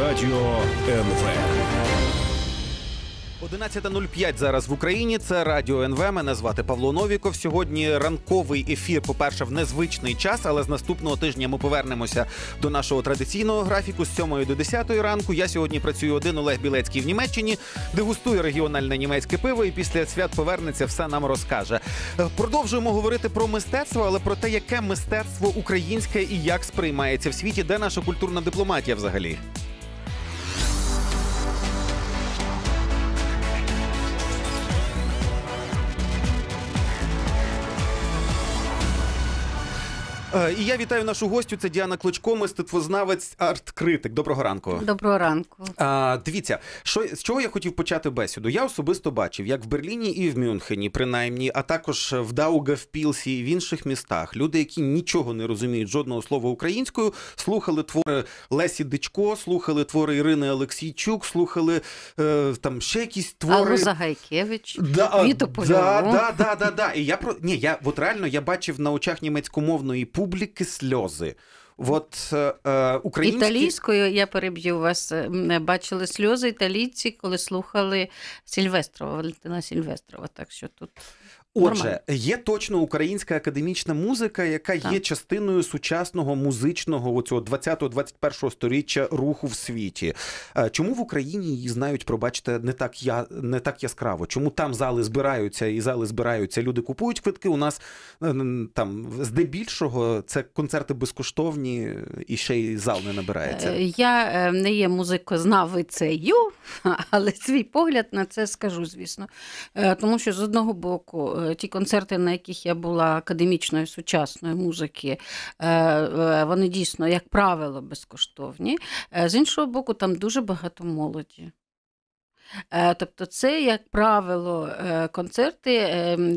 Радіо НВ. 11.05 зараз в Україні. Це радіо НВ. Мене звати Павло Новіков. Сьогодні ранковий ефір. По перше, в незвичний час, але з наступного тижня ми повернемося до нашого традиційного графіку з 7 до 10 ранку. Я сьогодні працюю один Олег Білецький в Німеччині, дегустує регіональне німецьке пиво. І після свят повернеться все нам розкаже. Е, продовжуємо говорити про мистецтво, але про те, яке мистецтво українське і як сприймається в світі, де наша культурна дипломатія взагалі. Е, і я вітаю нашу гостю. Це Діана Клочко, мистецтвознавець, арт-критик. Доброго ранку. Доброго ранку. А, Дивіться, що з чого я хотів почати бесіду? Я особисто бачив, як в Берліні і в Мюнхені, принаймні, а також в Даугавпілсі і в інших містах люди, які нічого не розуміють жодного слова українською, слухали твори Лесі Дичко, слухали твори Ірини Олексійчук, слухали е, там ще якісь твори Загайкевич, да, Віту да, да, да, да, да. І я про ні, я от реально я бачив на очах німецькомовної публіки сльози. От е, е, українські... Італійською я переб'ю вас. Е, бачили сльози італійці, коли слухали Сільвестрова, Валентина Сільвестрова. Так що тут Отже, Нормально. є точно українська академічна музика, яка так. є частиною сучасного музичного оцього 20-21 сторіччя руху в світі. Е, чому в Україні її знають, пробачте, не так я не так яскраво? Чому там зали збираються і зали збираються? Люди купують квитки. У нас е, там здебільшого це концерти безкоштовні, і ще й зал не набирається. Е, я не є музикознавицею, але свій погляд на це скажу, звісно, тому що з одного боку. Е, ті концерти, на яких я була академічної сучасної музики, е, е, вони дійсно, як правило, безкоштовні. З іншого боку, там дуже багато молоді. Тобто це, як правило, концерти,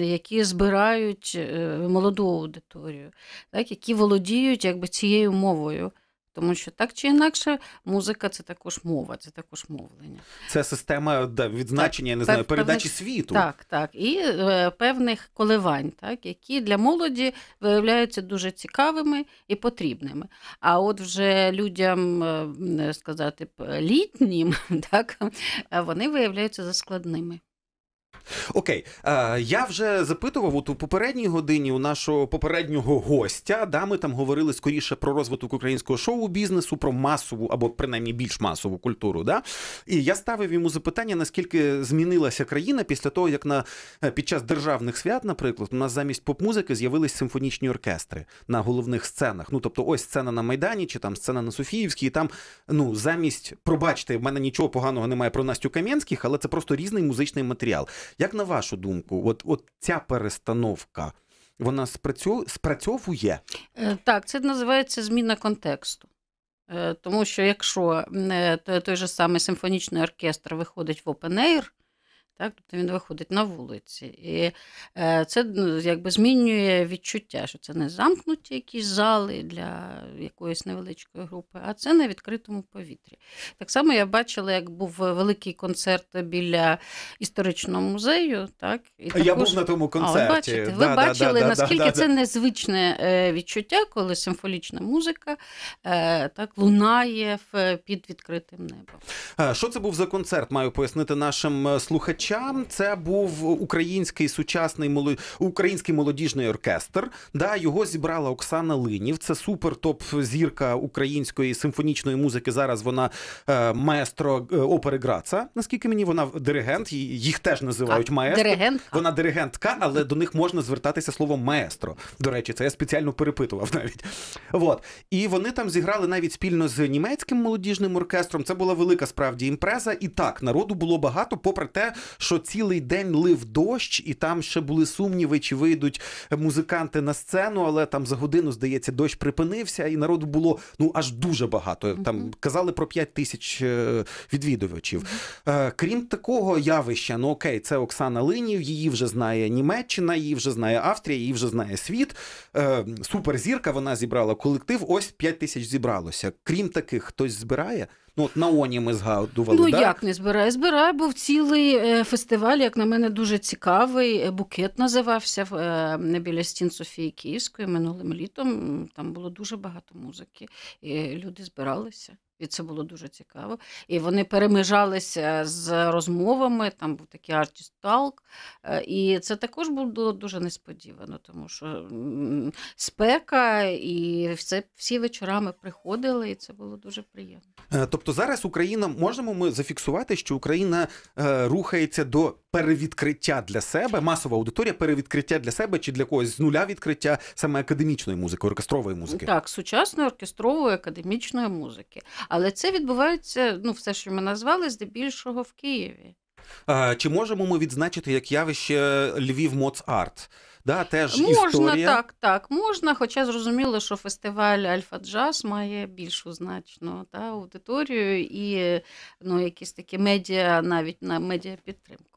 які збирають молоду аудиторію, так, які володіють якби, цією мовою. Тому що так чи інакше, музика це також мова, це також мовлення. Це система да, відзначення, так, я не знаю, певних, передачі світу. Так, так. І е, певних коливань, так, які для молоді виявляються дуже цікавими і потрібними. А от вже людям е, е сказати літнім, так, е, вони виявляються заскладними. Окей, е, я вже запитував от у попередній годині у нашого попереднього гостя. Да, ми там говорили скоріше про розвиток українського шоу-бізнесу, про масову або принаймні більш масову культуру. Да? І я ставив йому запитання, наскільки змінилася країна після того, як на е, під час державних свят, наприклад, у нас замість поп-музики з'явились симфонічні оркестри на головних сценах. Ну тобто, ось сцена на Майдані, чи там сцена на Софіївській, і там ну замість пробачте, в мене нічого поганого немає про Настю Кам'янських, але це просто різний музичний матеріал. Як на вашу думку, от, от ця перестановка вона спрацьовує? Е, так, це називається зміна контексту. Е, тому що якщо е, той же самий симфонічний оркестр виходить в опен-ейр, так? Тобто він виходить на вулиці. І е, це ну, якби змінює відчуття, що це не замкнуті якісь зали для якоїсь невеличкої групи, а це на відкритому повітрі. Так само я бачила, як був великий концерт біля історичного музею. Так? І також... був на тому концерті. А, бачите, ви да, бачили, да, наскільки це незвичне е, відчуття, коли симфолічна музика е, так лунає під відкритим небом. Що це був за концерт? Маю пояснити нашим слухачам слухачам. Це був український сучасний молод... український молодіжний оркестр. Да, його зібрала Оксана Линів. Це супер топ зірка української симфонічної музики. Зараз вона е, маестро е, опери Граца. Наскільки мені вона диригент, їх теж називають а, маестро. Диригент. Вона диригентка, але до них можна звертатися словом маестро. До речі, це я спеціально перепитував навіть. От. І вони там зіграли навіть спільно з німецьким молодіжним оркестром. Це була велика справді імпреза. І так, народу було багато, попри те, що цілий день лив дощ, і там ще були сумніви, чи вийдуть музиканти на сцену, але там за годину, здається, дощ припинився, і народу було ну аж дуже багато. Там казали про 5 тисяч е, відвідувачів. Е, крім такого явища, ну окей, це Оксана Линів, її вже знає Німеччина, її вже знає Австрія, її вже знає світ. Е, суперзірка вона зібрала колектив. Ось 5 тисяч зібралося. Крім таких, хтось збирає. Ну, от на Оні ми згадували. Ну, так? як не збирає? Збирає, був цілий е, фестиваль, як на мене, дуже цікавий. Е, букет називався е, не біля стін Софії Київської минулим літом. Там було дуже багато музики. і Люди збиралися. І це було дуже цікаво. І вони перемежалися з розмовами. Там був такий артіст талк. Е, і це також було дуже несподівано, тому що спека, і все, всі вечорами приходили, і це було дуже приємно. Е, тобто зараз Україна можемо ми зафіксувати, що Україна е, рухається до перевідкриття для себе, масова аудиторія, перевідкриття для себе чи для когось з нуля відкриття саме академічної музики, оркестрової музики? Так, сучасної оркестрової академічної музики. Але це відбувається, ну все, що ми назвали, здебільшого в Києві. А, Чи можемо ми відзначити як явище Львів Моцарт? Да, теж Можна історія. так, так, можна, хоча зрозуміло, що фестиваль Альфа Джаз має більшу значну та, аудиторію і ну, якісь такі медіа, навіть на медіа підтримку.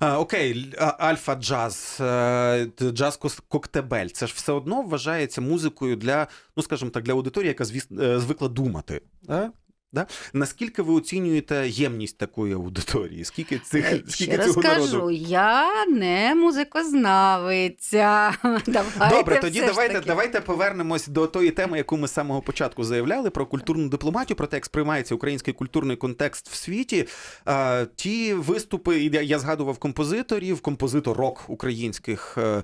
Окей, альфа джаз, е, джаз коктебель. Це ж все одно вважається музикою для, ну скажімо так, для аудиторії, яка е, звикла думати. Е? Да? Наскільки ви оцінюєте ємність такої аудиторії? Скільки цих е, скільки Ще розкажу, народу? я не музикознавиця. Давайте Добре, тоді давайте давайте повернемось до тої теми, яку ми з самого початку заявляли про культурну дипломатію, про те, як сприймається український культурний контекст в світі. А, Ті виступи, я згадував композиторів, композиторок рок українських. Е,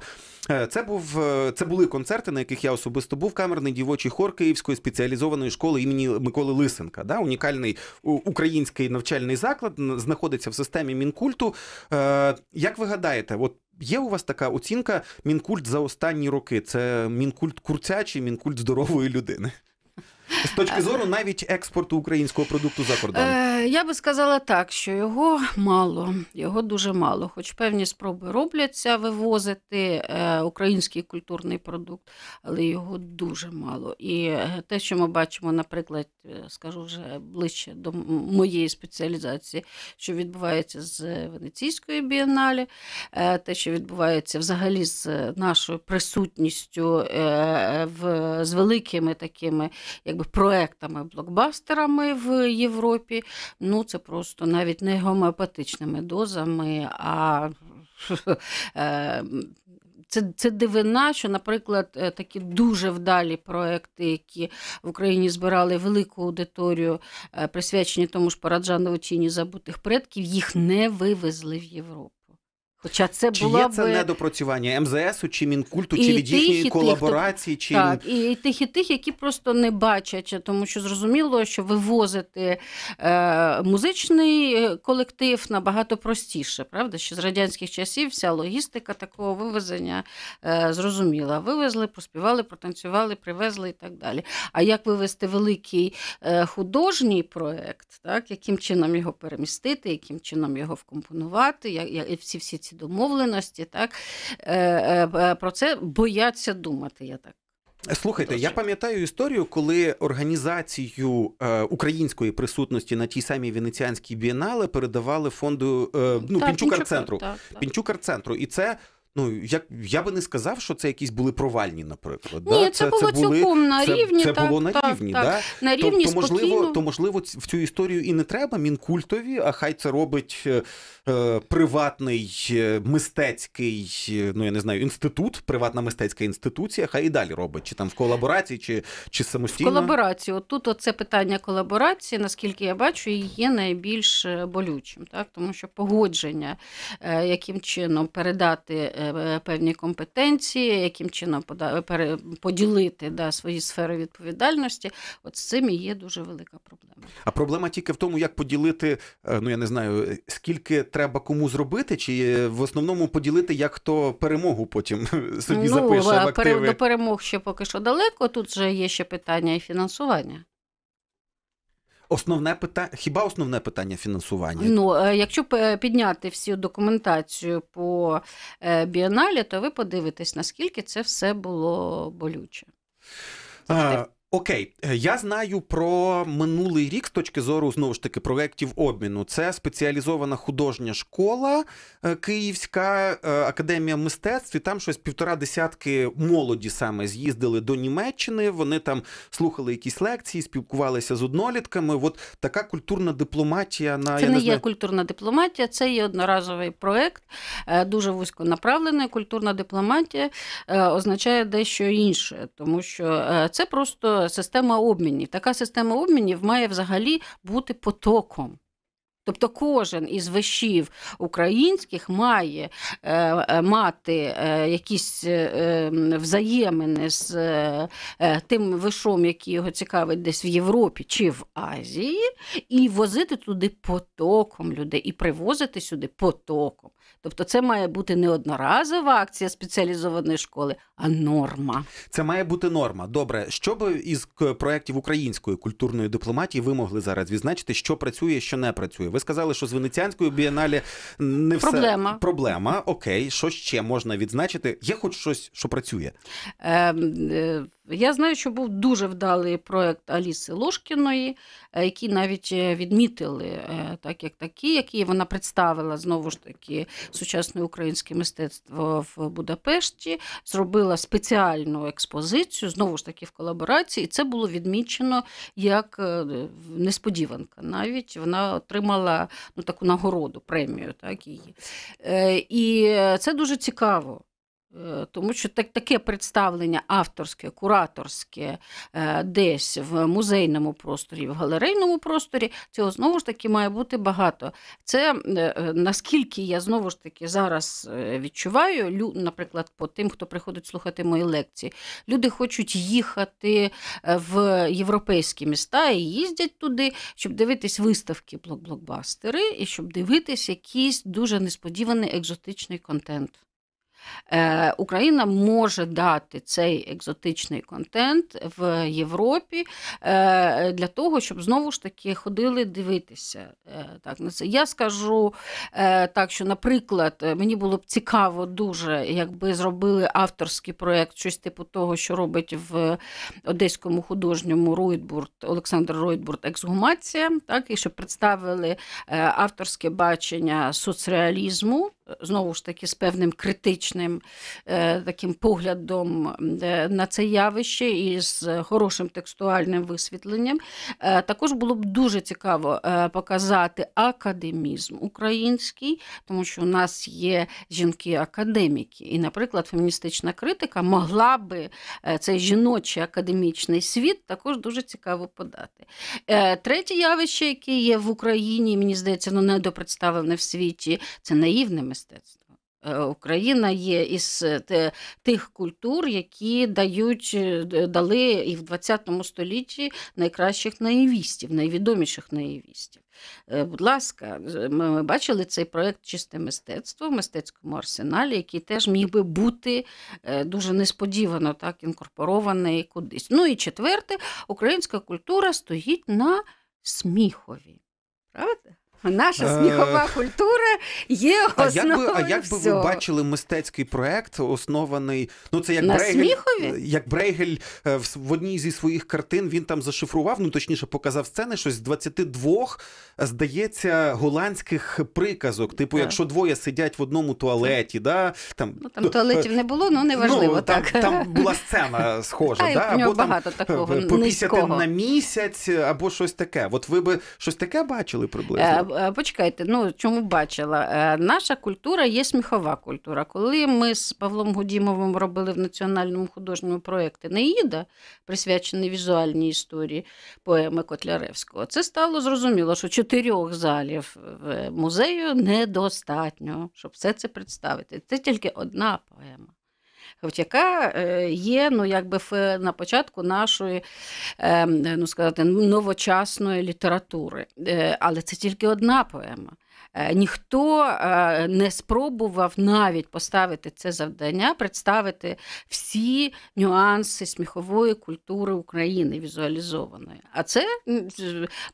Е, це був е, це були концерти, на яких я особисто був камерний дівочий хор Київської спеціалізованої школи імені Миколи Лисенка. Да? Унікальний український навчальний заклад знаходиться в системі мінкульту. Е, як ви гадаєте, от є у вас така оцінка мінкульт за останні роки? Це мінкульт курцячий, мінкульт здорової людини? з точки зору навіть експорту українського продукту за кордон? Е, я би сказала так, що його мало, його дуже мало. Хоч певні спроби робляться вивозити е, український культурний продукт, але його дуже мало. І е, те, що ми бачимо, наприклад, скажу вже ближче до моєї спеціалізації, що відбувається з Венеційської бієналі, те, що відбувається взагалі з нашою присутністю, з великими такими, як якби проектами-блокбастерами в Європі. Ну це просто навіть не гомеопатичними дозами, а е, це це дивина, що, наприклад, е, такі дуже вдалі проекти, які в Україні збирали велику аудиторію, е, присвячені тому ж Параджанову чині забутих предків, їх не вивезли в Європу. Хоча це чи була є це би... недопрацювання МЗС чи мінкульту, чи і від їхньої тих, колаборації, тих, чи так, і тих, і тих, які просто не бачать, тому що зрозуміло, що вивозити е, музичний е, колектив набагато простіше, правда? Ще з радянських часів вся логістика такого вивезення е, зрозуміла. Вивезли, поспівали, протанцювали, привезли і так далі. А як вивезти великий е, художній проект, так яким чином його перемістити, яким чином його вкомпонувати, як, як всі всі ці домовленості, так е, е, е, про це бояться думати. Я так. Слухайте, я пам'ятаю історію, коли організацію е, української присутності на тій самій венеціанській бієнале передавали фонду е, ну, Пінчукар-центру. Пінчукар-центру. І це Ну як я би не сказав, що це якісь були провальні, наприклад. Ні, да? це, це було це були, цілком на рівні. Це, так, було на так, рівні, так, да? на рівні то, то можливо, то можливо, в цю історію і не треба мінкультові, а хай це робить е, е, приватний е, мистецький, ну я не знаю, інститут, приватна мистецька інституція, хай і далі робить, чи там в колаборації, чи чи самостійно. В колаборації. От тут оце питання колаборації, наскільки я бачу, є найбільш болючим, так тому що погодження, яким чином передати. Е, певні компетенції, яким чином поділити да, свої сфери відповідальності. От з цим і є дуже велика проблема. А проблема тільки в тому, як поділити, е, ну я не знаю, скільки треба кому зробити, чи е, в основному поділити, як хто перемогу потім собі ну, запише в активи? До перемог ще поки що далеко. Тут вже є ще питання і фінансування. Основне питання, хіба основне питання фінансування? Ну е, якщо е, підняти всю документацію по е, біоналі, то ви подивитесь, наскільки це все було болюче. Завжди. Окей, е, я знаю про минулий рік з точки зору знову ж таки проєктів обміну. Це спеціалізована художня школа е, Київська е, академія мистецтв. і Там щось півтора десятки молоді саме з'їздили до Німеччини. Вони там слухали якісь лекції, спілкувалися з однолітками. От така культурна дипломатія на це я не, не знаю... є культурна дипломатія, це є одноразовий проєкт, дуже вузько направлений. Культурна дипломатія означає дещо інше, тому що це просто система обмінів. Така система обмінів має взагалі бути потоком. Тобто кожен із вишів українських має е, е мати е, якісь е, ем, взаємини з е, е, тим вишом, який його цікавить десь в Європі чи в Азії, і возити туди потоком людей, і привозити сюди потоком. Тобто, це має бути не одноразова акція спеціалізованої школи, а норма. Це має бути норма. Добре, що би із проєктів української культурної дипломатії ви могли зараз відзначити, що працює, що не працює. Ви сказали, що з венеціанською бієналі не все проблема. Окей, що ще можна відзначити? Є хоч щось, що працює. Е, е, я знаю, що був дуже вдалий проект Аліси Ложкіної, е, який навіть е, відмітили, е, так як такі, які вона представила знову ж таки сучасне українське мистецтво в Будапешті, зробила спеціальну експозицію, знову ж таки в колаборації, і це було відмічено як несподіванка. Навіть вона отримала отримала ну, таку нагороду, премію. так її. Е, і це дуже цікаво. Е, тому що так, таке представлення авторське, кураторське, е, десь в музейному просторі, в галерейному просторі, цього знову ж таки має бути багато. Це е, наскільки я знову ж таки зараз відчуваю, наприклад, по тим, хто приходить слухати мої лекції, люди хочуть їхати в європейські міста і їздять туди, щоб дивитись виставки блокбастери, і щоб дивитись якийсь дуже несподіваний екзотичний контент. Е, Україна може дати цей екзотичний контент в Європі е, для того, щоб знову ж таки ходили дивитися. Е, так на це я скажу так, що, наприклад, мені було б цікаво дуже, якби зробили авторський проєкт, щось типу того, що робить в одеському художньому Ройдбурт Олександр Ройтбурт Ексгумація, так і щоб представили авторське бачення соцреалізму знову ж таки з певним критичним е, таким поглядом е, на це явище і з хорошим текстуальним висвітленням. Е, також було б дуже цікаво показати академізм український, тому що у нас є жінки-академіки. І, наприклад, феміністична критика могла би цей жіночий академічний світ також дуже цікаво подати. Третє явище, яке є в Україні, мені здається, ну недопредставлене в світі, це наївними мистецтво. Е, Україна є із е, тих культур, які дають е, дали і в ХХ столітті найкращих наївістів, найвідоміших наївістів. Будь ласка, ми бачили цей проект Чисте мистецтво в мистецькому арсеналі, який теж міг би бути дуже несподівано так інкорпорований кудись. Ну і четверте, українська культура стоїть на сміхові. Правда? Наша е. сміхова культура є основою А як би, ви бачили мистецький проект, оснований ну це як На Брейгель, сміхові? як Брейгель е, в одній зі своїх картин він там зашифрував, ну точніше показав сцени щось з 22, е, здається, голландських приказок. Типу, так. якщо двоє сидять в одному туалеті, да там ну, там туалетів не було, ну неважливо. Ну, так там, там була сцена схожа, а, да або багато там, такого попісяти на місяць, або щось таке. От ви би щось таке бачили приблизно. Е, почекайте, ну чому бачила? Е, наша культура є сміхова культура. Коли ми з Павлом Гудімовим робили в національному художньому проєкті Неїда, присвячений візуальній історії поеми Котляревського, це стало зрозуміло, що чотирьох залів музею недостатньо, щоб все це представити. Це тільки одна поема. Яка е, є ну, якби в на початку нашої ем, ну, сказати, новочасної літератури. Е, але це тільки одна поема. Е, ніхто не спробував навіть поставити це завдання, представити всі нюанси сміхової культури України візуалізованої. А це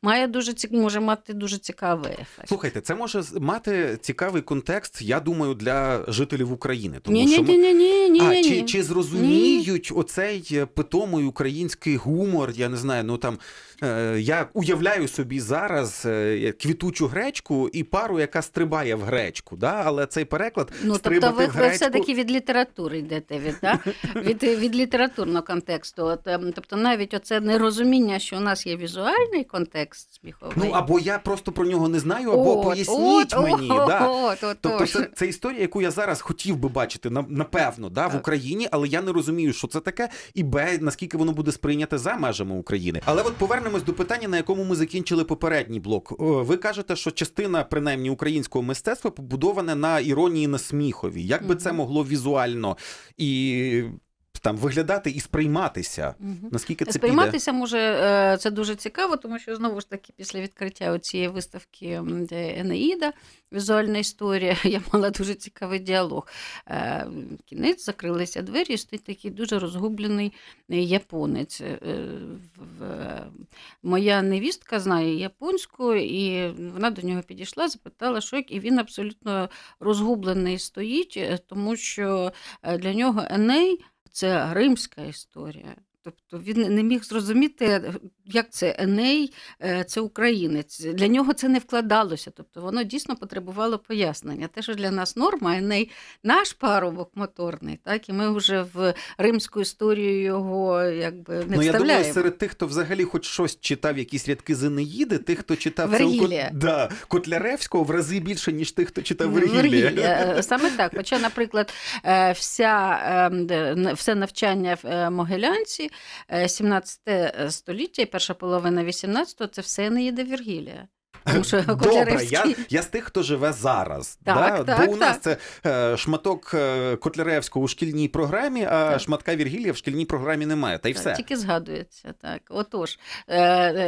має дуже може мати дуже цікавий ефект. Слухайте, це може мати цікавий контекст, я думаю, для жителів України. Тому ні, що ні, ми... ні, ні, ні ні, а, ні, чи, ні. чи зрозуміють оцей е, питомий український гумор? Я не знаю, ну там е, я уявляю собі зараз е, квітучу гречку і пару, яка стрибає в гречку. Да? Але цей переклад ну тобто, ви, ви все таки від літератури йдете від да? від, від літературного контексту. От, ем, Тобто, навіть оце нерозуміння, що у нас є візуальний контекст сміховий. Ну або я просто про нього не знаю, або от, поясніть от, мені. От, да? Тобто, це, це історія, яку я зараз хотів би бачити, напевно, да? да, в Україні, але я не розумію, що це таке, і б, наскільки воно буде сприйняте за межами України. Але от повернемось до питання, на якому ми закінчили попередній блок. Ви кажете, що частина принаймні українського мистецтва побудована на іронії на сміхові. Як би це могло візуально і там виглядати і сприйматися. Угу. Наскільки це сприйматися піде? може е, це дуже цікаво, тому що знову ж таки після відкриття цієї виставки Енеїда візуальна історія. Я мала дуже цікавий діалог. Е, кінець закрилися двері, і стоїть такий дуже розгублений е, японець. Моя невістка знає японську, і вона до нього підійшла, запитала, що як, і він абсолютно розгублений стоїть, тому що для нього Еней це римська історія. Тобто він не міг зрозуміти, е, як це Еней, е, це українець. Для нього це не вкладалося. Тобто воно дійсно потребувало пояснення. Те, що для нас норма, Еней наш парубок моторний, так і ми вже в римську історію його якби не ну, вставляємо. Я думаю, серед тих, хто взагалі хоч щось читав, якісь рядки з Енеїди, тих, хто читав Вергілія. це у... да, Котляревського, в рази більше, ніж тих, хто читав ну, Вергілія. Вергілія. Е, саме так. Хоча, наприклад, вся, ем, все навчання в Могилянці. 17 е, е, століття і перша половина 18-го це все не є де Віргілія. Тому що Добре, я я з тих, хто живе зараз. Так, да? так, Бо так, у нас це е, шматок е, Котляревського у шкільній програмі, а шматка Віргілія в шкільній програмі немає. Та й все. Тільки згадується. так. Отож, е,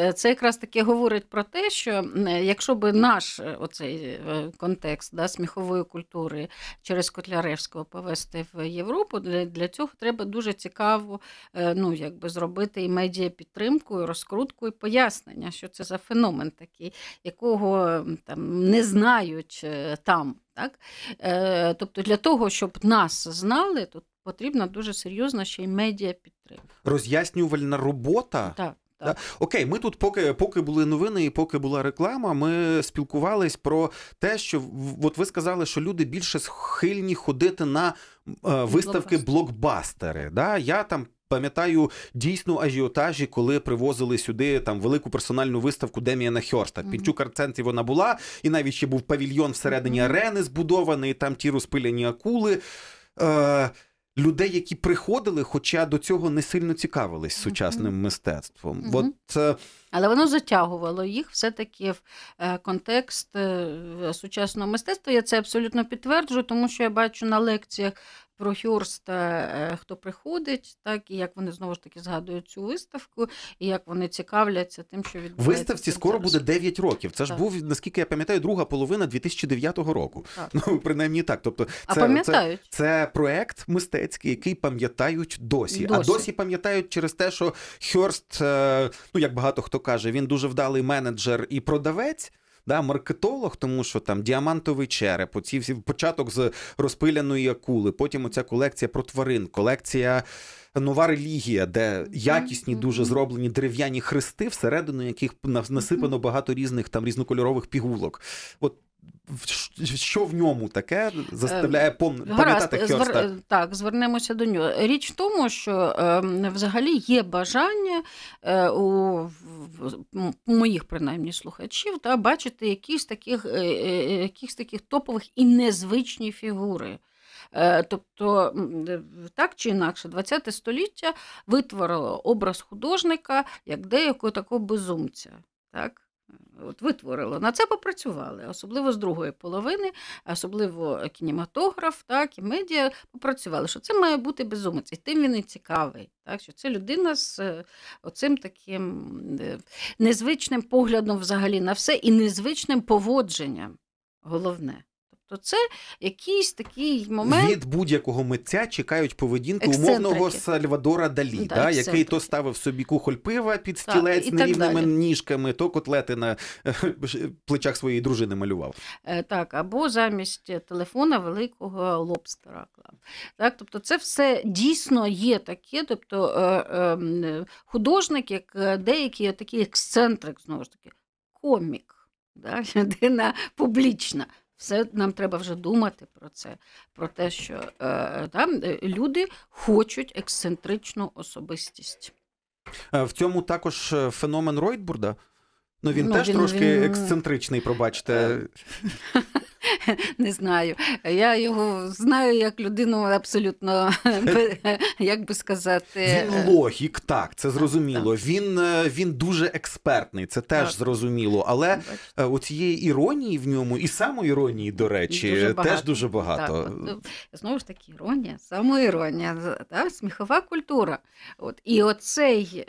е, це якраз таки говорить про те, що якщо би наш е, оцей контекст да, сміхової культури через Котляревського повести в Європу, для для цього треба дуже цікаво е, ну, якби зробити і медіапідтримку, і розкрутку, і пояснення, що це за феномен такий якого там не знають е, там. Так? Е, тобто для того, щоб нас знали, тут потрібна дуже серйозна ще й медіа підтримка. Роз'яснювальна робота. Так. Так. Окей, ми тут, поки поки були новини і поки була реклама, ми спілкувались про те, що от ви сказали, що люди більше схильні ходити на е, виставки блокбастери. Да? Я там пам'ятаю дійсно ажіотажі, коли привозили сюди там велику персональну виставку Деміана Хьорста. Mm-hmm. Пінчук арт вона була, і навіть ще був павільйон всередині mm-hmm. арени збудований, там ті розпилені акули. Е, Людей, які приходили, хоча до цього не сильно цікавились сучасним uh-huh. мистецтвом, uh-huh. От... Е, але воно затягувало їх все-таки в е, контекст е, сучасного мистецтва. Я це абсолютно підтверджую, тому що я бачу на лекціях про Хьорста, е, хто приходить, так і як вони знову ж таки згадують цю виставку, і як вони цікавляться тим, що відбувається. виставці. Скоро буде 9 років. Це так. ж був наскільки я пам'ятаю, друга половина 2009 року. Так. Ну принаймні так. Тобто, це а пам'ятають це, це проект мистецький, який пам'ятають досі. досі. А досі пам'ятають через те, що Хьорст, е, ну як багато хто каже, він дуже вдалий менеджер і продавець да, маркетолог, тому що там діамантовий череп, оці всі початок з розпиляної акули. Потім оця колекція про тварин, колекція. Е, нова релігія, де якісні дуже зроблені дерев'яні хрести, всередину яких насипано багато різних там різнокольорових пігулок. От що в ньому таке заставляє е, пам'ятати Гаразд, звер... Так, звернемося до нього. Річ в тому, що е, взагалі є бажання е, у моїх принаймні слухачів та, бачити якісь таких, е, е якісь таких топових і незвичні фігури. Е, тобто, так чи інакше, ХХ століття витворило образ художника як деякого такого безумця. Так? От витворило на це попрацювали, особливо з другої половини, особливо кінематограф, так і медіа попрацювали. Що це має бути безумець, і тим він і цікавий. Так що це людина з е, оцим таким е, незвичним поглядом взагалі на все і незвичним поводженням. Головне. Тобто це якийсь такий момент. Від будь-якого митця чекають поведінки умовного Сальвадора Далі, да, да, який то ставив собі кухоль пива під стілець так, нерівними далі. ніжками, то котлети на е, плечах своєї дружини малював. Е, так, або замість телефона великого лобстера Так, Тобто, це все дійсно є таке. Тобто е, ем, художник, як деякий такий ексцентрик, знову ж таки, комік, да, людина публічна. Все нам треба вже думати про це, про те, що е, там е, люди хочуть ексцентричну особистість. Е, в цьому також е, феномен Ройтбурда. Ну він ну, теж він, трошки він... ексцентричний, пробачте. Не знаю. Я його знаю як людину абсолютно, як би сказати. Він е, логік, так, це зрозуміло. Він е, він дуже експертний, це теж так. зрозуміло. Але е, у цієї іронії в ньому і самоіронії, до речі, дуже теж дуже багато. Так. Ну, знову ж таки, іронія, самоіронія, так, сміхова культура. От. І оцей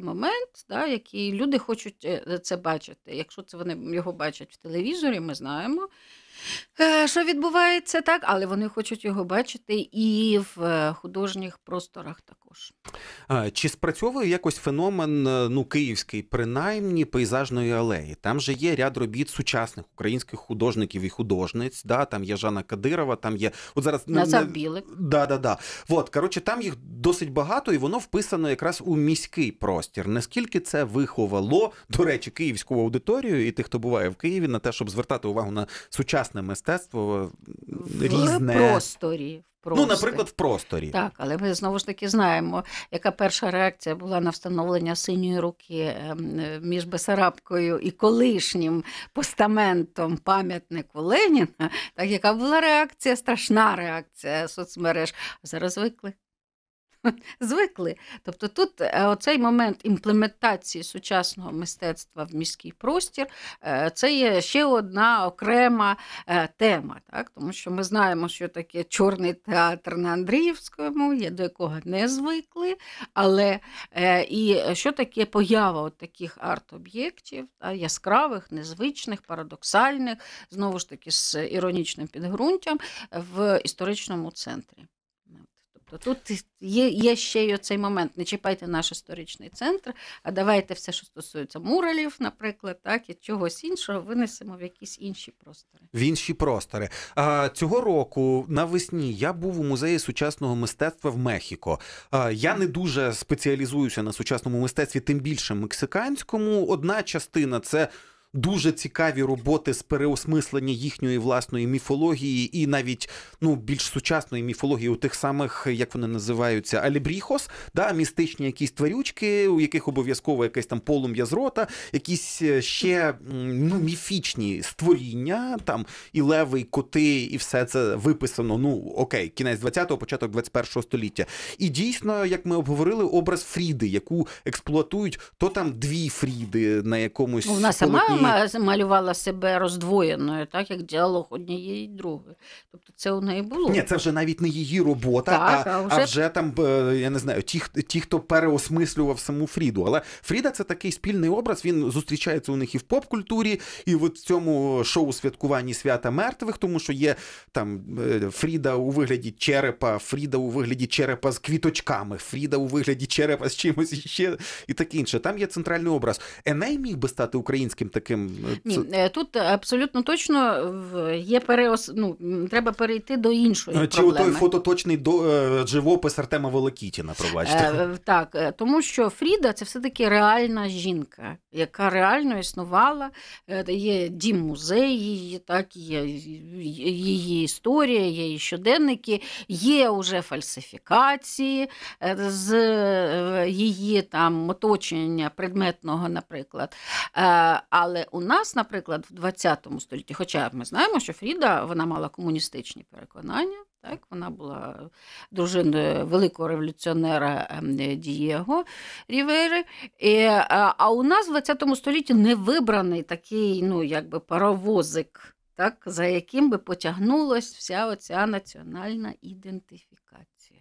момент, так, який люди хочуть це бачити. Якщо це вони його бачать в телевізорі, ми знаємо. Е, що відбувається так, але вони хочуть його бачити і в е, художніх просторах також також. Чи спрацьовує якось феномен е, ну київський, принаймні пейзажної алеї? Там же є ряд робіт сучасних українських художників і художниць. Да, там є Жанна Кадирова, там є от зараз Білик. Да, да, да. От коротше, там їх досить багато, і воно вписано якраз у міський простір. Наскільки це виховало до речі, київську аудиторію і тих, хто буває в Києві, на те, щоб звертати увагу на сучасне мистецтво е, в різне... просторі, Прости. Ну, наприклад, в просторі так, але ми знову ж таки знаємо, яка перша реакція була на встановлення синьої руки ем, між Бесарабкою і колишнім постаментом пам'ятнику Леніна. Так яка була реакція? Страшна реакція соцмереж. Зараз звикли. звикли. Тобто тут е, оцей момент імплементації сучасного мистецтва в міський простір е, це є ще одна окрема е, тема, так? тому що ми знаємо, що таке чорний театр на Андріївському, є до якого не звикли. Але і що таке поява от таких арт-об'єктів, яскравих, незвичних, парадоксальних, знову ж таки, з іронічним підґрунтям в історичному центрі. Тобто тут є є ще й оцей момент: не чіпайте наш історичний центр, а давайте все, що стосується муралів, наприклад, так і чогось іншого, винесемо в якісь інші простори. В інші простори А, цього року навесні я був у музеї сучасного мистецтва в Мехіко. А, Я не дуже спеціалізуюся на сучасному мистецтві, тим більше мексиканському. Одна частина це дуже цікаві роботи з переосмислення їхньої власної міфології, і навіть ну більш сучасної міфології у тих самих, як вони називаються, алібріхос, да, містичні якісь тварючки, у яких обов'язково якесь там полум'я з рота, якісь е, ще ну міфічні створіння, там і леви, і коти, і все це виписано. Ну окей, кінець 20-го, початок 21-го століття. І дійсно, як ми обговорили, образ Фріди, яку експлуатують, то там дві Фріди на якомусь. Ну, вона сама вона малювала себе роздвоєною, так як діалог однієї і другої. Тобто це у неї було. Ні, це вже навіть не її робота, так, а, а, вже... а вже там е, я не знаю, ті, ті, хто переосмислював саму Фріду. Але Фріда це такий спільний образ. Він зустрічається у них і в поп-культурі, і в цьому шоу святкуванні свята мертвих, тому що є там е, Фріда у вигляді черепа, Фріда у вигляді черепа з квіточками, Фріда у вигляді черепа з чимось ще і таке інше. Там є центральний образ. Еней міг би стати українським таким яким е, Ні, е, тут абсолютно точно є переос... ну, треба перейти до іншої е, чи проблеми. той фототочний до живопис Артема Волокітіна, пробачте. так, тому що Фріда це все таки реальна жінка, яка реально існувала. Є дім музеї, її так є її історія, є її щоденники, є вже фальсифікації з її там оточення предметного, наприклад. Але але у нас, наприклад, в ХХ столітті, хоча ми знаємо, що Фріда вона мала комуністичні переконання, так вона була дружиною великого революціонера ем, Дієго Рівери. Е, а у нас в ХХ столітті не вибраний такий, ну якби паровозик. Так, за яким би потягнулась вся оця національна ідентифікація.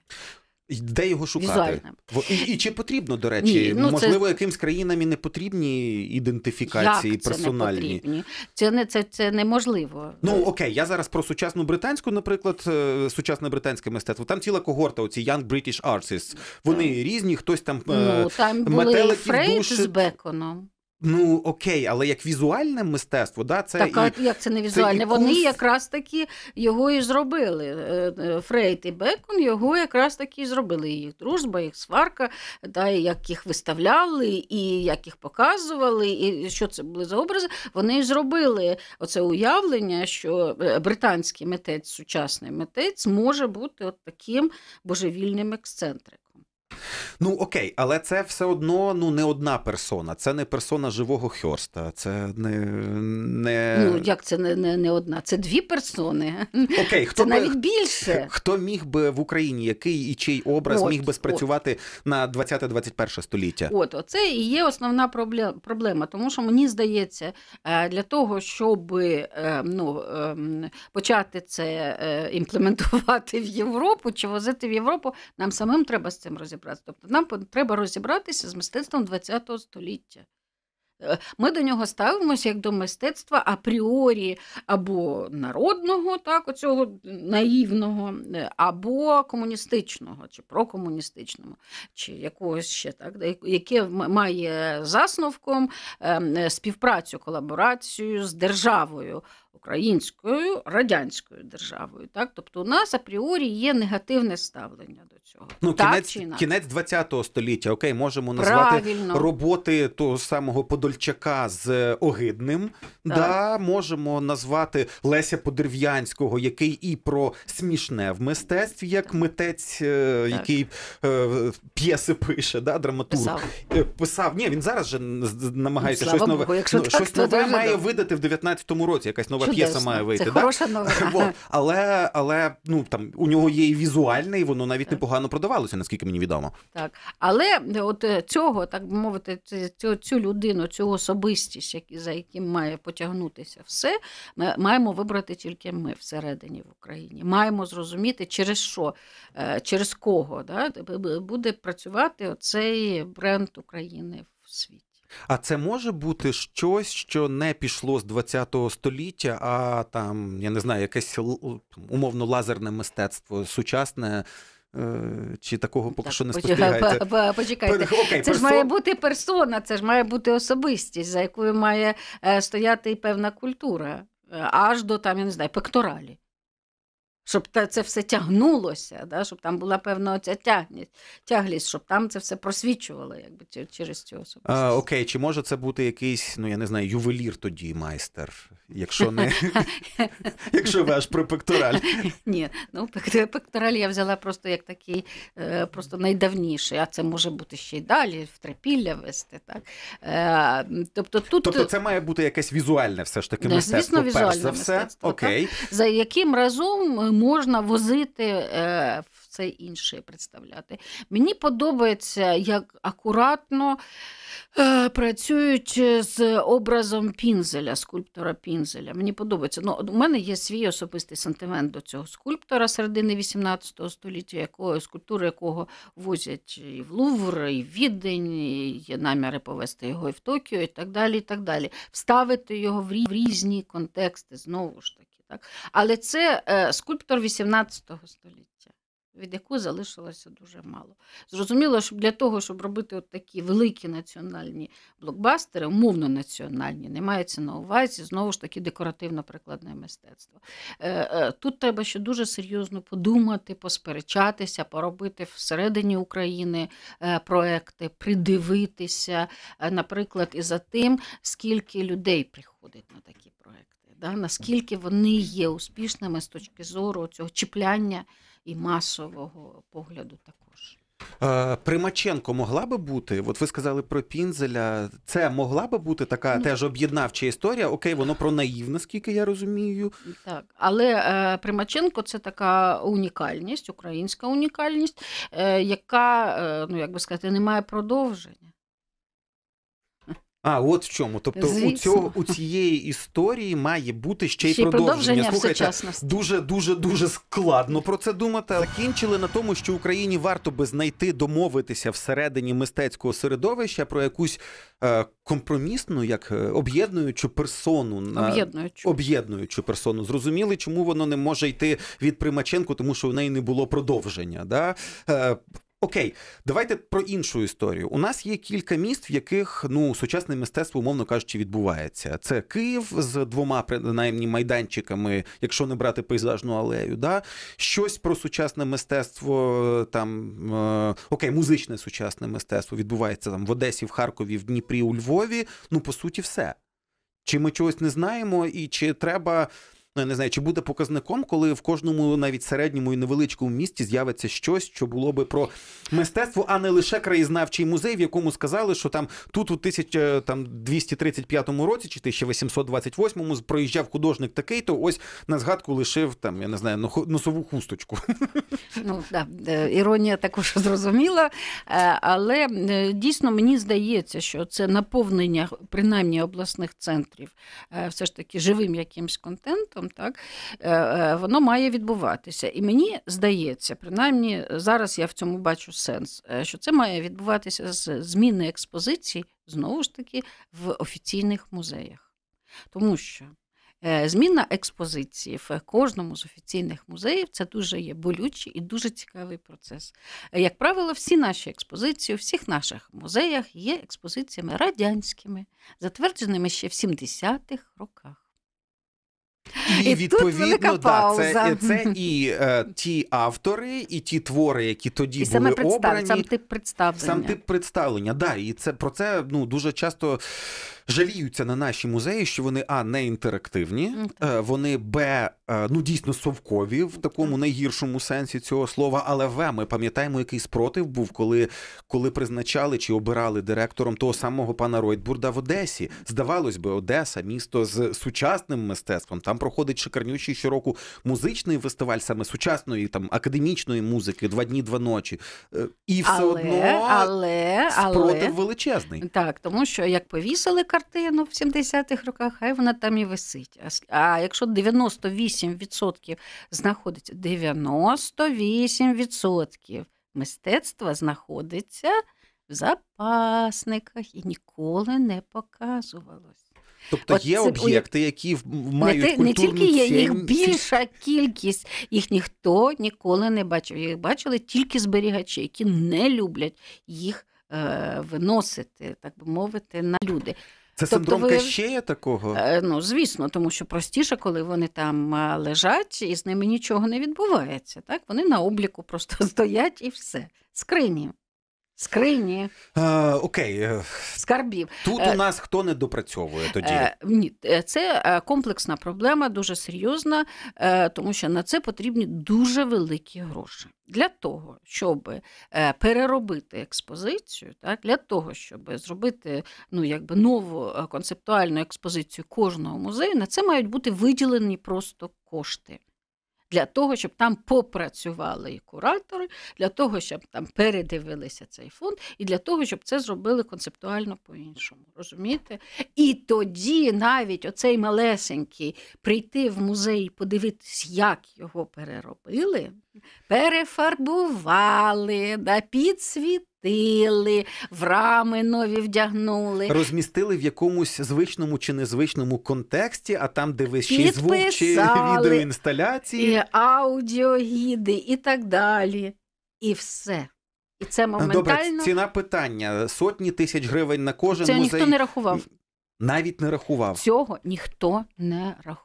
Де його шукати? І, і чи потрібно, до речі, Ні, ну, можливо, це... якимсь країнам і не потрібні ідентифікації Як персональні? Це не потрібні? Це не це, це неможливо. Ну окей, я зараз про сучасну британську, наприклад, е, сучасне британське мистецтво. Там ціла когорта, оці Young British Artists. Вони різні, хтось там Ну, е, там були Фрейд душі... з Беконом. Ну окей, але як візуальне мистецтво, да, це так, а як це не візуальне. Це Вони курс... якраз таки його і зробили. Е, е, Фрейд і Бекон його якраз таки і зробили. Їх дружба, їх сварка, да, і як їх виставляли, і як їх показували, і що це були за образи. Вони і зробили оце уявлення, що е, британський митець, сучасний митець, може бути от таким божевільним ексцентриком. Ну окей, але це все одно ну не одна персона. Це не персона живого Хьорста. Це не не... Ну, як це не не, не одна? Це дві персони. Окей, хто Це би, навіть більше. Хто міг би в Україні який і чий образ от, міг би спрацювати от. на 20-21 століття? От оце і є основна проблема, тому що мені здається, е, для того, щоб е, ну, ем, почати це е, імплементувати в Європу чи возити в Європу, нам самим треба з цим розібратися якраз. Тобто нам треба розібратися з мистецтвом ХХ століття. Е, ми до нього ставимося як до мистецтва апріорі або народного, так, оцього наївного, е, або комуністичного, чи прокомуністичного, чи якогось ще, так, яке має засновком ем, співпрацю, колаборацію з державою українською радянською державою. Так, Тобто, у нас апріорі є негативне ставлення до цього. Ну, так, Кінець чи кінець 20-го століття, окей, можемо назвати Правильно. роботи того самого Подольчака з е, Огидним. Да, Можемо назвати Леся Подерв'янського, який і про смішне в мистецтві, як так. митець, е, який е, п'єси пише, да, драматург. Писав. Писав. Ні, він зараз же намагається Слава щось нове. якщо ну, щось так, нове має видати в 19-му році, якась нова нова п'єса має вийти. Це да? хороша новина. Але але ну там у нього є і візуальне, і воно навіть непогано продавалося, наскільки мені відомо. Так, але от е, цього, так би мовити, цю, цю людину, цю особистість, за яким має потягнутися все, ми маємо вибрати тільки ми всередині в Україні. Маємо зрозуміти, через що, е, через кого да, буде працювати оцей бренд України в світі. А це може бути щось, що не пішло з ХХ століття, а там, я не знаю, якесь умовно лазерне мистецтво сучасне. Е, чи такого поки так, що не спостерігається? Почекайте, Окей, це персон... ж має бути персона, це ж має бути особистість, за якою має е, стояти і певна культура, е, аж до там, я не знаю, пекторалі щоб це все тягнулося, да? щоб там була певна оця тягність, тяглість, щоб там це все просвічувало, якби через цю особистість. А, Окей, чи може це бути якийсь, ну я не знаю, ювелір тоді, майстер, якщо не якщо ви аж про пектораль? Ні, ну пектораль я взяла просто як такий, е, просто найдавніший, а це може бути ще й далі, в трипілля вести. Так? Е, тобто тут... Тобто це має бути якесь візуальне все ж таки мистецтво. Звісно, візуальне перш все. мистецтво. За яким разом можна возити все інше представляти. Мені подобається, як акуратно е, працюють е, з образом пінзеля, скульптора пінзеля. Мені подобається. Ну, У мене є свій особистий сантимент до цього скульптора середини 18 століття, якого скульптури якого возять і в Лувр, і в Відень, і є наміри повести його і в Токіо, і так далі. і так далі. Вставити його в різні контексти знову ж таки. Так? Але це е, скульптор 18 століття, від якого залишилося дуже мало. Зрозуміло, що для того, щоб робити от такі великі національні блокбастери, умовно національні, не мається на увазі знову ж таки декоративно-прикладне мистецтво. Е, е, тут треба ще дуже серйозно подумати, посперечатися, поробити всередині України проекти, придивитися, наприклад, і за тим, скільки людей приходить на такі да, наскільки вони є успішними з точки зору цього чіпляння і масового погляду також. Е, Примаченко могла би бути, от ви сказали про Пінзеля. Це могла би бути така ну, теж об'єднавча історія. Окей, воно про наїв, наскільки я розумію. Так, але е, Примаченко це така унікальність, українська унікальність, е, яка, е, ну як би сказати, не має продовження. А, от в чому. Тобто у цього у цієї історії має бути ще й ще продовження. продовження. Слухайте, дуже дуже дуже складно про це думати. Закінчили на тому, що Україні варто би знайти домовитися всередині мистецького середовища про якусь е, компромісну, як е, об'єднуючу персону на об'єднуючу. об'єднуючу персону. Зрозуміли, чому воно не може йти від Примаченко, тому що в неї не було продовження. Да? Е, Окей, давайте про іншу історію. У нас є кілька міст, в яких ну сучасне мистецтво, умовно кажучи, відбувається. Це Київ з двома принаймні майданчиками, якщо не брати пейзажну алею. Да? Щось про сучасне мистецтво там е, окей, музичне сучасне мистецтво відбувається там в Одесі, в Харкові, в Дніпрі, у Львові. Ну по суті, все. Чи ми чогось не знаємо, і чи треба ну я не знаю, чи буде показником, коли в кожному навіть середньому і невеличкому місті з'явиться щось, що було би про мистецтво, а не лише краєзнавчий музей, в якому сказали, що там тут у 1235 е, році чи 1828-му проїжджав художник такий, то ось на згадку лишив там, я не знаю, носову хусточку. Ну да, е, іронія також зрозуміла, е, але дійсно мені здається, що це наповнення принаймні обласних центрів, все ж таки живим якимсь контентом там, так е, е, воно має відбуватися. І мені здається, принаймні зараз я в цьому бачу сенс, е, що це має відбуватися з зміни експозиції знову ж таки в офіційних музеях. Тому що зміна експозиції в кожному з офіційних музеїв це дуже є болючий і дуже цікавий процес. Як правило, всі наші експозиції у всіх наших музеях є експозиціями радянськими, затвердженими ще в 70-х роках. І, і відповідно, тут да, це це і е, ті автори, і ті твори, які тоді і були представ, обрані. сам тип представлення. Сам тип представлення, да, і це про це ну дуже часто жаліються на наші музеї, що вони а не інтерактивні, е, вони б е, ну дійсно совкові в такому найгіршому сенсі цього слова. Але в ми пам'ятаємо, який спротив був, коли коли призначали чи обирали директором того самого пана Ройтбурда в Одесі. Здавалось би, Одеса, місто з сучасним мистецтвом. Там проходить шикарнючий щороку музичний фестиваль, саме сучасної там академічної музики, два дні, два ночі. Е, і все але, одно але, але, спротив величезний. Так, тому що як повісили картину в 70-х роках, хай вона там і висить. А якщо 98% знаходиться, 98% мистецтва знаходиться в запасниках і ніколи не показувалось. Тобто От є це... об'єкти, які мають не, культурну не тільки є їх більша кількість, їх ніхто ніколи не бачив. Їх бачили тільки зберігачі, які не люблять їх е, виносити, так би мовити, на люди. Це тобто синдром ви... кащея такого? Е, ну, звісно, тому що простіше, коли вони там е, лежать і з ними нічого не відбувається. Так? Вони на обліку просто стоять і все. Скрині. Скрині. Е, окей. Е, Скарбів. Тут е, у нас хто не допрацьовує тоді? Е, ні, Це комплексна проблема, дуже серйозна, тому що на це потрібні дуже великі гроші. Для того, щоб переробити експозицію, так, для того, щоб зробити ну, якби нову концептуальну експозицію кожного музею, на це мають бути виділені просто кошти для того, щоб там попрацювали і куратори, для того, щоб там передивилися цей фонд, і для того, щоб це зробили концептуально по-іншому. Розумієте? І тоді навіть оцей малесенький прийти в музей і подивитись, як його переробили, перефарбували, да, підсвіт розмістили, в рами нові вдягнули. Розмістили в якомусь звичному чи незвичному контексті, а там, де ви ще й звук чи відеоінсталяції, і аудіогіди і так далі. І все. І це моментально. Добре, ціна питання: сотні тисяч гривень на кожен це музей. Це ніхто не рахував. Навіть не рахував. Цього ніхто не рахував.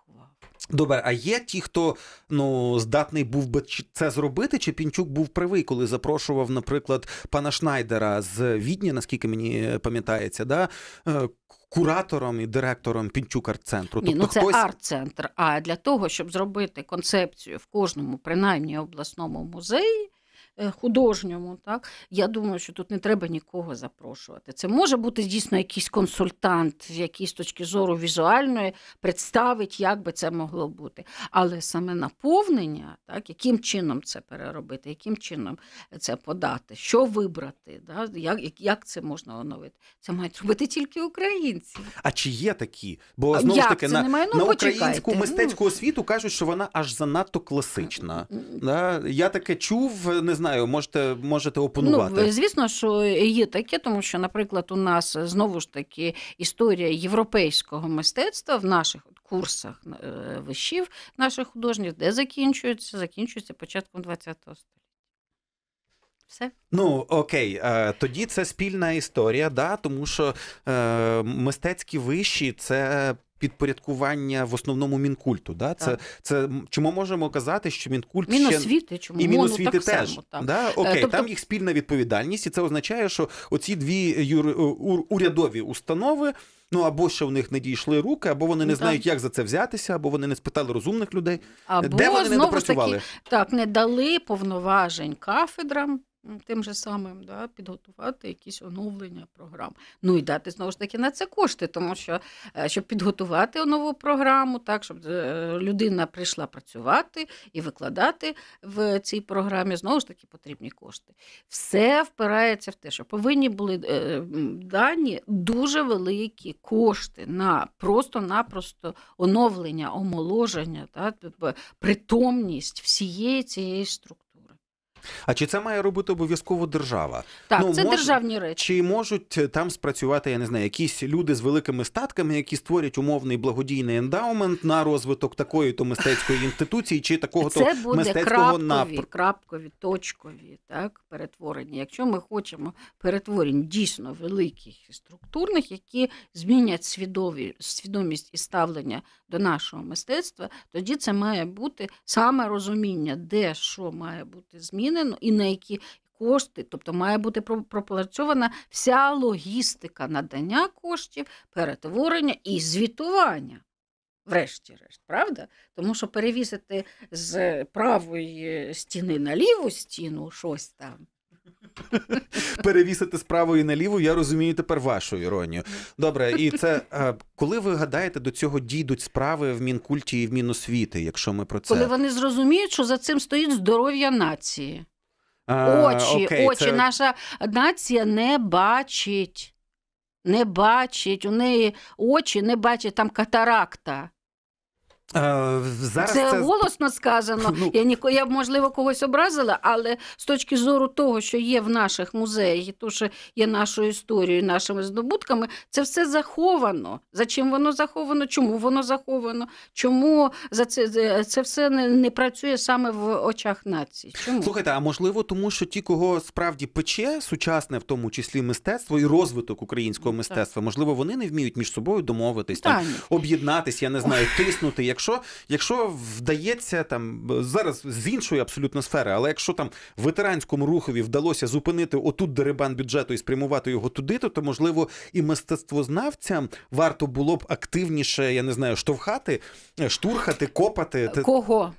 Добре, а є ті, хто ну здатний був би це зробити, чи пінчук був правий, коли запрошував, наприклад, пана Шнайдера з Відні, наскільки мені пам'ятається, да е, куратором і директором пінчук арт-центру. Ні, тобто ну це хтось... арт-центр. А для того, щоб зробити концепцію в кожному, принаймні обласному музеї, Е, художньому. Так я думаю, що тут не треба нікого запрошувати. Це може бути дійсно якийсь консультант, який з точки зору візуальної представить, як би це могло бути. Але саме наповнення, так яким чином це переробити, яким чином це подати, що вибрати, так? як як це можна оновити? Це мають робити тільки українці. А чи є такі? Бо знову як ж таки на, ну, на українську мистецьку ну. освіту кажуть, що вона аж занадто класична. Я таке чув, не знаю знаю, можете можете опонувати. Ну, Звісно, що є таке, тому що, наприклад, у нас знову ж таки історія європейського мистецтва в наших курсах е, вишів наших художніх, де закінчується, закінчується початком ХХ століття. Все. Ну окей, е, тоді це спільна історія, да, тому що е, мистецькі виші це підпорядкування в основному мінкульту. Да? Це це чому можемо казати, що мінкульт Міносвіти, ще... чому? і мінусвіти так теж само, там. Да? Е, Окей, тобто... там їх спільна відповідальність, і це означає, що оці дві юр... Е, урядові установи. Ну або ще в них не дійшли руки, або вони не ну, знають, як за це взятися, або вони не спитали розумних людей, е, або, де вони знову не допрацювали. Такі, так не дали повноважень кафедрам тим же самим да, підготувати якісь оновлення програм. Ну і дати знову ж таки на це кошти, тому що е, щоб підготувати нову програму, так щоб е, людина прийшла працювати і викладати в цій програмі, знову ж таки потрібні кошти. Все впирається в те, що повинні були е, дані дуже великі кошти на просто-напросто оновлення, омоложення, так, тобто притомність всієї цієї структури. А чи це має робити обов'язково держава? Так, ну, це мож... державні речі. Чи можуть е, там спрацювати, я не знаю, якісь люди з великими статками, які створять умовний благодійний ендаумент на розвиток такої то мистецької інституції, чи такого це то мистецького напрямку? Крапкові, крапкові, точкові так, перетворення. Якщо ми хочемо перетворень дійсно великих структурних, які змінять свідомі... свідомість і ставлення до нашого мистецтва, тоді це має бути саме розуміння, де що має бути змін змінено ну, і на які кошти, тобто має бути проплачована вся логістика надання коштів, перетворення і звітування. Врешті-решт, правда? Тому що перевісити з правої стіни на ліву стіну щось там. Перевісити з правої на ліву, я розумію тепер вашу іронію. Добре, і це е, коли ви гадаєте, до цього дійдуть справи в мінкульті і в міносвіти, якщо ми про це коли вони зрозуміють, що за цим стоїть здоров'я нації, а, очі, окей, очі, це... наша нація не бачить, не бачить, у неї очі не бачать там катаракта. Е, зараз це, це голосно сказано. Ну... Я ніко я можливо когось образила, але з точки зору того, що є в наших музеях, і то, що є нашою історією, нашими здобутками, це все заховано. За чим воно заховано? Чому воно заховано? Чому за це це все не, не працює саме в очах нації? Чому слухайте? А можливо, тому що ті, кого справді пече сучасне, в тому числі мистецтво і розвиток українського ну, мистецтва, так. можливо, вони не вміють між собою домовитись, так. там об'єднатись, я не знаю, тиснути. Як Якщо якщо вдається там зараз з іншої абсолютно сфери, але якщо там ветеранському рухові вдалося зупинити отут деребан бюджету і спрямувати його туди, то, то можливо і мистецтвознавцям варто було б активніше, я не знаю, штовхати, штурхати, копати. Кого?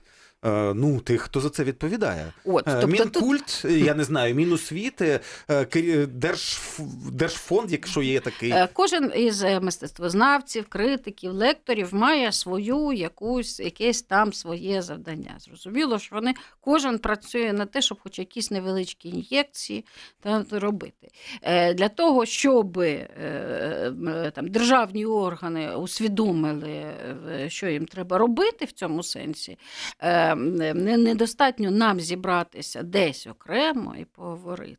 Е, ну тих, хто за це відповідає. От е, тобто, мінкульт, тут... я не знаю, міносвіти, е, держф... держфонд, якщо є такий, кожен із мистецтвознавців, критиків, лекторів має свою якусь якесь там своє завдання. Зрозуміло, що вони кожен працює на те, щоб, хоч якісь невеличкі ін'єкції, там робити для того, щоб там державні органи усвідомили, що їм треба робити в цьому сенсі але недостатньо нам зібратися десь окремо і поговорити.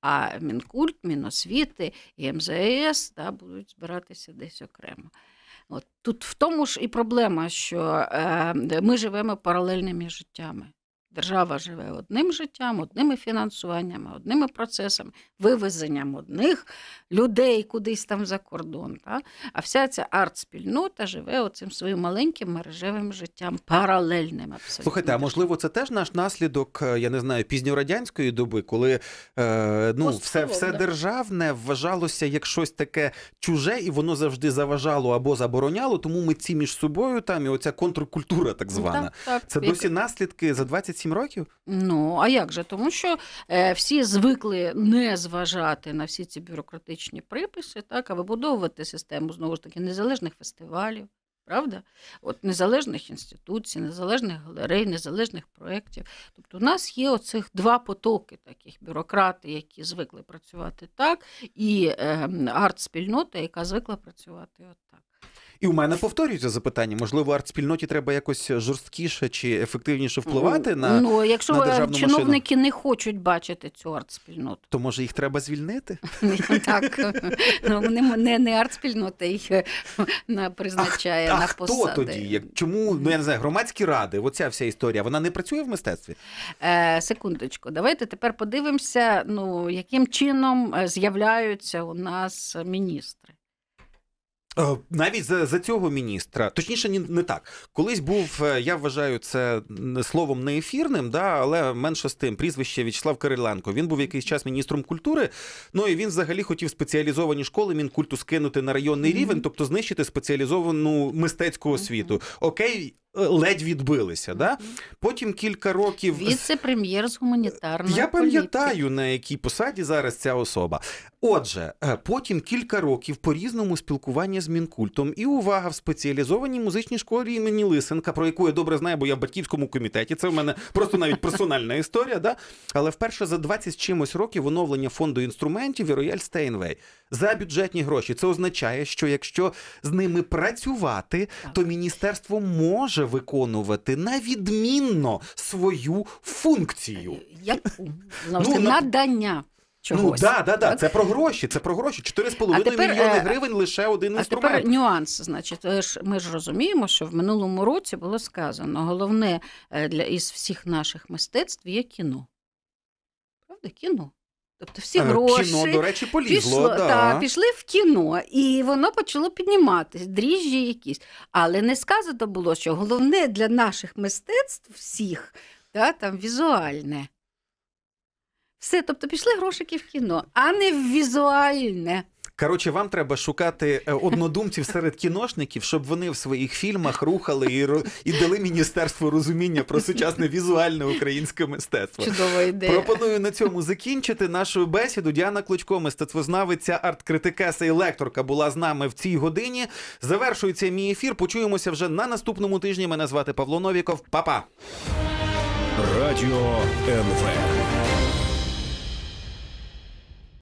А Мінкульт, Міносвіти і МЗС да, будуть збиратися десь окремо. От Тут в тому ж і проблема, що е, ми живемо паралельними життями. Держава живе одним життям, одними фінансуваннями, одними процесами, вивезенням одних людей кудись там за кордон. Та? А вся ця арт-спільнота живе оцим своїм маленьким мережевим життям, паралельним. абсолютно. Слухайте, а можливо, це теж наш наслідок, е, я не знаю, пізньорадянської доби, коли е, ну, все все державне вважалося як щось таке чуже, і воно завжди заважало або забороняло, тому ми ці між собою там і оця контркультура так ну, звана. Так, так. Це досі наслідки за 27 27 років? Ну а як же? Тому що е, всі звикли не зважати на всі ці бюрократичні приписи, так а вибудовувати систему знову ж таки незалежних фестивалів. Правда, от незалежних інституцій, незалежних галерей, незалежних проєктів. Тобто, у нас є оцих два потоки таких бюрократи, які звикли працювати так, і е, арт-спільнота, яка звикла працювати отак. От і у мене повторюється запитання. Можливо, артспільноті треба якось жорсткіше чи ефективніше впливати на Ну, якщо на чиновники машину? не хочуть бачити цю артспільноту, то може їх треба звільнити? Так ну, не не артспільнота їх е, призначає на посади. А хто тоді? Чому ну я не знаю, громадські ради? Оця вся історія вона не працює в мистецтві? Е, секундочку, давайте тепер подивимося. Ну яким чином е, з'являються у нас міністри. Е, навіть за за цього міністра, точніше, ні не так. Колись був, е, я вважаю це словом не ефірним, да, але менше з тим прізвище В'ячеслав Кириленко. Він був якийсь час міністром культури. Ну і він взагалі хотів спеціалізовані школи мінкульту скинути на районний mm-hmm. рівень, тобто знищити спеціалізовану мистецьку освіту. Mm-hmm. Окей, ледь відбилися. Да? Потім кілька років віце-прем'єр з гуманітарної я пам'ятаю на якій посаді зараз ця особа. Отже, е, потім кілька років по різному спілкування з мінкультом і увага в спеціалізованій музичній школі імені Лисенка, про яку я добре знаю, бо я в батьківському комітеті. Це в мене просто навіть персональна історія. Да? Але вперше за 20 з чимось років оновлення фонду інструментів і рояль Стейнвей за бюджетні гроші. Це означає, що якщо з ними працювати, то міністерство може може виконувати на відмінно свою функцію. Яку? Ну, надання. Ну, чогось. Ну, да, да, так? Це про гроші, це про гроші. 4,5 тепер, мільйони е, гривень лише один а інструмент. А тепер нюанс. Значить, е, ми ж розуміємо, що в минулому році було сказано: головне е, для із всіх наших мистецтв є кіно. Правда, кіно. Тобто всі е, гроші Кіно, до речі, полізло, пішло, да. та, пішли в кіно, і воно почало підніматися, дріжджі якісь. Але не сказано було, що головне для наших мистецтв всіх та, там візуальне. Все, тобто пішли грошики в кіно, а не в візуальне. Коротше, вам треба шукати е, однодумців серед кіношників, щоб вони в своїх фільмах рухали і і дали міністерству розуміння про сучасне візуальне українське мистецтво. Чудова ідея. Пропоную на цьому закінчити нашу бесіду. Діана Клочко, мистецтвознавиця, арт-критикеса і лекторка, була з нами в цій годині. Завершується мій ефір. Почуємося вже на наступному тижні. Мене звати Павло Новіков. Па-па! Радіо НВ.